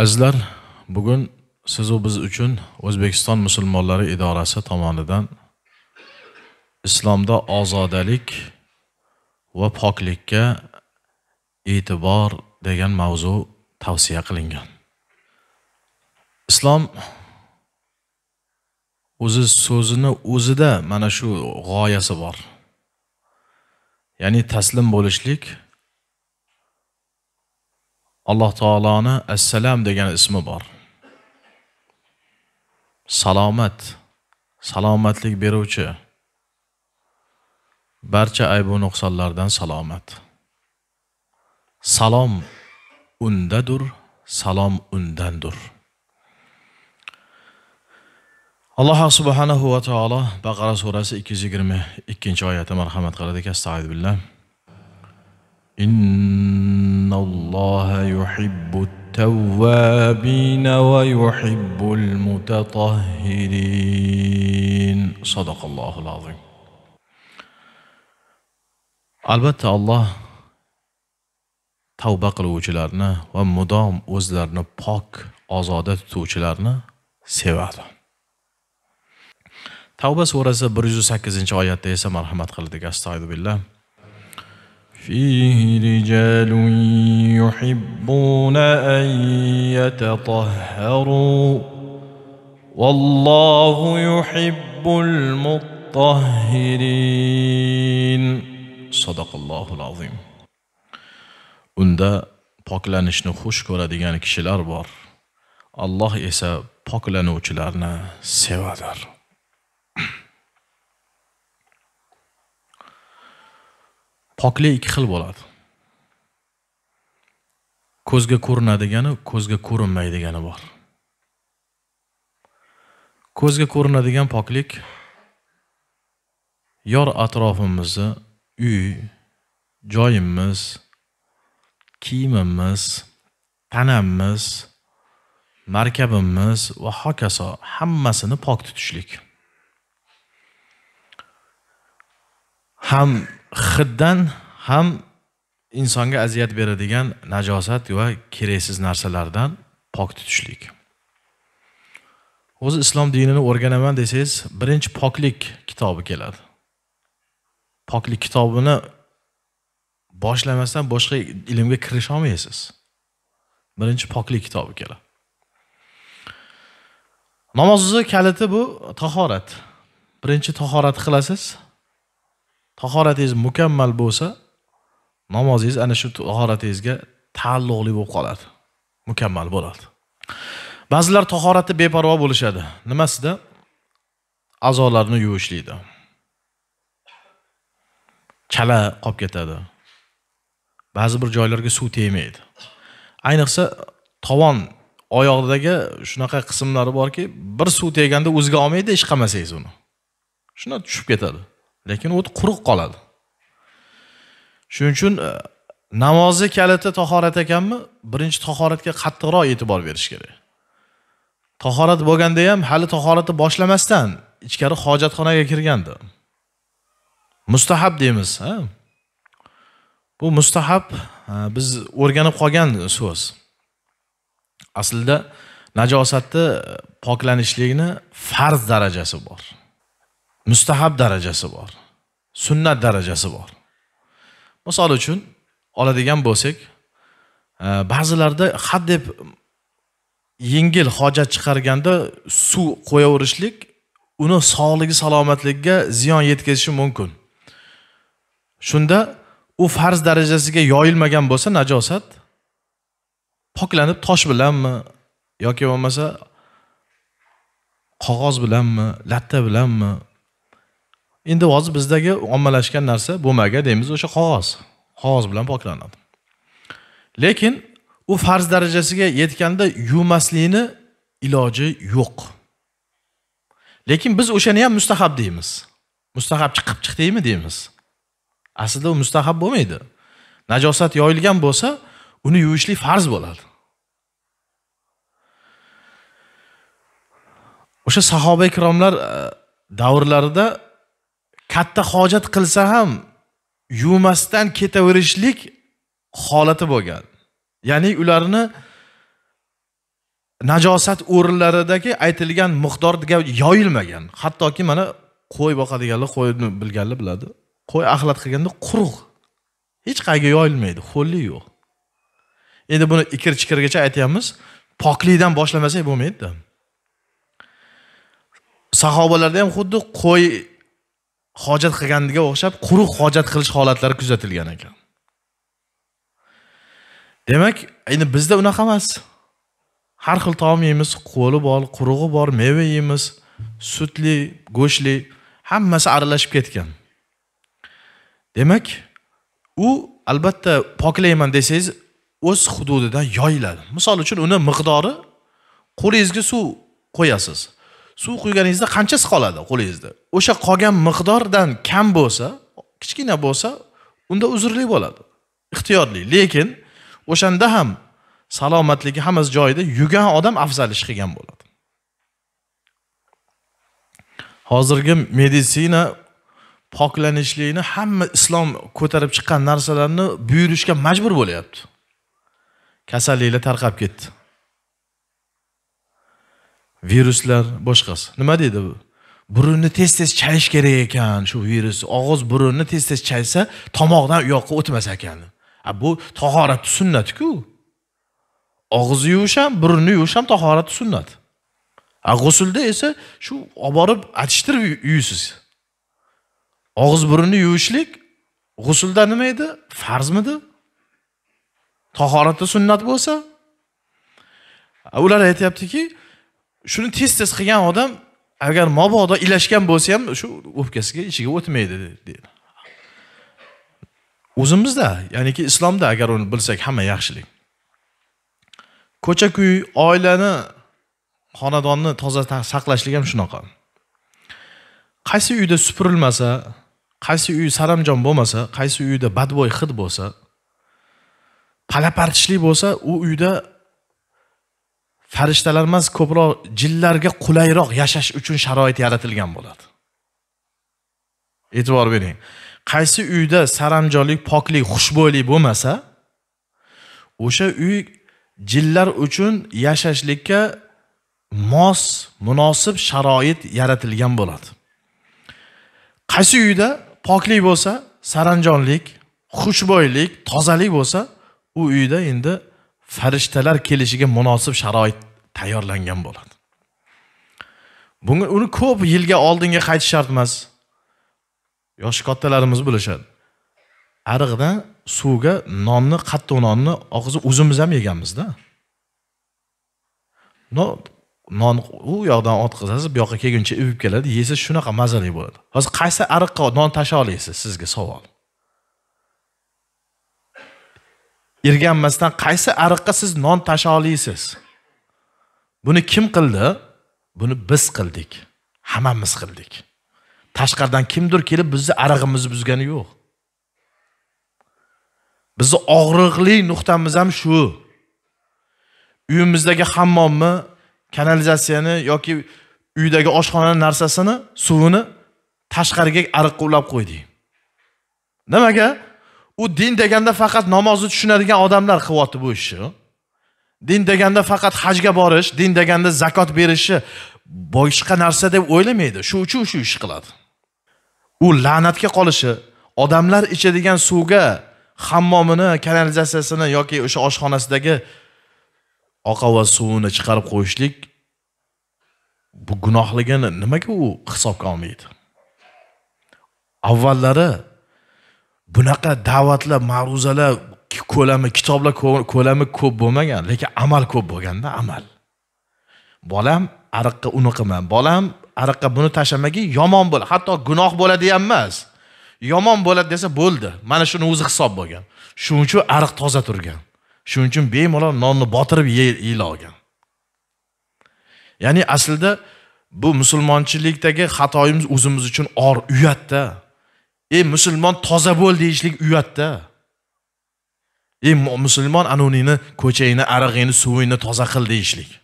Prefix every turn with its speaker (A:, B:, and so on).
A: azizlar bugun sizu biz uchun o'zbekiston musulmonlari idorasi tomonidan islomda ozodalik va poklikka e'tibor degan mavzu tavsiya qilingan islom o'zi so'zini o'zida mana shu g'oyasi bor ya'ni taslim bo'lishlik alloh taoloni assalam degan ismi bor salomat salomatlik beruvchi barcha aybu nuqsonlardan salomat salom undadur salom undandur alloh subhanahu va taolo baqara surasi ikki yuz yigirma ikkinchi oyati marhamat qiladi astag'idbillah الله يحب التوابين ويحب المتطهرين صدق الله العظيم albatta alloh tavba qiluvchilarni va mudom o'zlarini pok ozoda tutuvchilarni sevadi tavba surasi bir yuz sakkizinchi oyatda esa marhamat qildik astag'firullah فيه رجال يحبون أن يتطهروا والله يحب المطهرين صدق الله العظيم unda poklanishni xush ko'radigan kishilar bor alloh esa poklanuvchilarni sevadir poklik ikki xil bo'ladi ko'zga ko'rinadigani ko'zga ko'rinmaydigani bor ko'zga ko'rinadigan poklik yor atrofimizni uy joyimiz kiyimimiz tanamiz markabimiz va hokazo hammasini pok tutishlik ham hiddan ham insonga aziyat beradigan najosat va keraksiz narsalardan pok tutishlik o'zi islom dinini o'rganaman desangiz birinchi poklik kitobi keladi poklik kitobini boshlamasdan boshqa ilmga kirisha olmaysiz birinchi poklik kitobi keladi namozni kaliti bu tahorat birinchi tahorat qilasiz tahoratingiz mukammal bo'lsa namozingiz ana shu tahoratingizga taalluqli bo'lib qoladi mukammal bo'ladi ba'zilar tahorati beparvo bo'lishadi nimasida a'zolarni yuvishlikda chala qolib ketadi ba'zi bir joylarga suv tegmaydi ayniqsa tovon oyoqdagi shunaqa qismlari borki bir suv teganda o'ziga olmaydi ish qilmasangiz uni shunda tushib ketadi lekin o't quruq qoladi shuning uchun e, namozni kaliti tahorat ekanmi birinchi tahoratga qattiqroq e'tibor berish kerak tahorat bo'lganda ham hali tahoratni boshlamasdan ichkari hojatxonaga kirgandi mustahab deymiz ha bu mustahab e, biz o'rganib qolgan so'z aslida najosatni e, poklanishlikni farz darajasi bor mustahab darajasi bor sunnat darajasi bor misol uchun oladigan bo'lsak e, ba'zilarda had deb yengil hojat chiqarganda suv qo'yaverishlik uni sog'ligi salomatligiga ziyon yetkazishi mumkin shunda u farz darajasiga yoyilmagan bo'lsa najosat poklanib tosh bilanmi yoki bo'lmasa qog'oz bilanmi latta bilanmi endi hozir bizdagi ommalashgan narsa bo'lmaga deymiz o'sha qog'oz qog'oz bilan poklanadi lekin u farz darajasiga yetganda yuvmaslikni iloji yo'q lekin biz o'shani ham mustahab deymiz mustahab chiqib chiqdikmi deymiz aslida u mustahab bo'lmaydi najosat yoyilgan bo'lsa uni yuvishlik farz bo'ladi o'sha sahoba ikromlar e, davrlarida katta hojat qilsa ham yuvmasdan ketaverishlik holati bo'lgan ya'ni ularni najosat o'rinlaridagi aytilgan miqdorga yoyilmagan hattoki mana qo'y boqadiganlar qo'yni bilganlar biladi qo'y axlat qilganda quruq hech qayerga yoyilmaydi ho'llik yo'q endi buni ikir chikirgacha aytyapmiz poklikdan boshlamasak bo'lmaydida sahobalarda ham xuddi qo'y hojat qilganiga o'xshab quruq hojat qilish holatlari kuzatilgan ekan demak endi bizda unaqa emas har xil taom yeymiz qo'li bor qurug'i bor meva yeymiz sutli go'shtli hammasi aralashib ketgan demak u albatta poklayman desangiz o'z hududidan yoyiladi misol uchun uni miqdori qo'lingizga suv qo'yasiz suv quyganingizda qanchasi qoladi qo'lingizda o'sha qolgan miqdordan kam bo'lsa kichkina bo'lsa unda uzrli bo'ladi ixtiyorli lekin o'shanda ham salomatligi hammasi joyida yugan odam afzal ish qilgan bo'ladi hozirgi meditsina poklanishlikni hamma islom ko'tarib chiqqan narsalarni buyurishga majbur bo'lyapti kasalliklar tarqab ketdi viruslar boshqasi nima deydi bu burunni tez tez chayish kerak ekan shu virus og'iz burunni tez tez chaysa tomoqdan u yoqqa o'tmas ekan bu tahoratni sunnatiku og'izni yuvish ham burunni yuvish ham tahoratni sunnati a g'usulda esa shu olib borib atishtirib yuvisiz og'iz burunni yuvishlik g'usulda nima edi farzmidi tahoratda sunnat bo'lsa ular aytyaptiki shuni tez tez qilgan odam agar mabodo ilashgan bo'lsa ham shu o'pkasiga ichiga o'tmaydi deydi o'zimizda ya'niki islomda agar uni bilsak hamma yaxshilik ko'cha kuy oilani xonadonni toza saqlashlik ham shunaqa qaysi uyda supurilmasa qaysi uy saramjon bo'lmasa qaysi uyda badbo'y hid bo'lsa palapartishlik bo'lsa u uyda farishtalar emas ko'proq jinlarga qulayroq yashash uchun sharoit yaratilgan bo'ladi e'tibor bering qaysi uyda saranjolik poklik xushbo'ylik bo'lmasa o'sha uy jinlar uchun yashashlikka mos munosib sharoit yaratilgan bo'ladi qaysi uyda poklik bo'lsa saranjonlik xushbo'ylik tozalik bo'lsa u uyda endi farishtalar kelishiga munosib sharoit tayyorlangan bo'ladi bunga uni ko'p yilga oldinga qaytish shart emas yoshi kattalarimiz bilishadi ariqdan suvga nonni qattiq nonni og'izib o'zimiz ham yeganmizda no non u yoqdan otqizasiz bu yoqqa kelguncha uvib keladi yesiz shunaqa mazali bo'ladi hozir qaysi ariqqa non tasha olasiz sizga savol erganmasdan qaysi ariqqa siz non tasha olasiz buni kim qildi buni biz qildik hammamiz qildik tashqaridan kimdir kelib bizni arig'imizni buzgani yo'q bizni og'riqli nuqtamiz ham shu uyimizdagi hammomni kanalizatsiyani yoki uydagi oshxonani narsasini suvini tashqariga ariqqa ulab qo'ydik nimaga u din deganda faqat namozni tushunadigan odamlar qilyapti bu ishni din deganda faqat hajga borish din deganda zakot berishi boshqa narsa deb o'ylamaydi shu uchun shu ish qiladi u la'natga qolishi odamlar ichadigan suvga hammomini kanalizatsiyasini yoki o'sha oshxonasidagi oqava suvini chiqarib qo'yishlik bu gunohligini nimaga u hisobga olmaydi avvallari bunaqa da'vatlar ma'ruzalar ko'lami kitoblar ko'lami ko'p bo'lmagan lekin amal ko'p bo'lganda amal bolam ariqqa uni qilma bolam ariqqa buni tashlamagin yomon bo'l hatto gunoh bo'ladi ham emas yomon bo'ladi desa bo'ldi mana shuni o'zi hisob bo'lgan shuning uchun ariq toza turgan shuning uchun bemalol nonni botirib yeyla olgan ya'ni aslida bu musulmonchilikdagi xatoyimiz o'zimiz uchun or uyatda ey musulmon toza bo'l deyishlik uyatda ey musulmon anoningni ko'changni arog'ingni suvingni toza qil deyishlik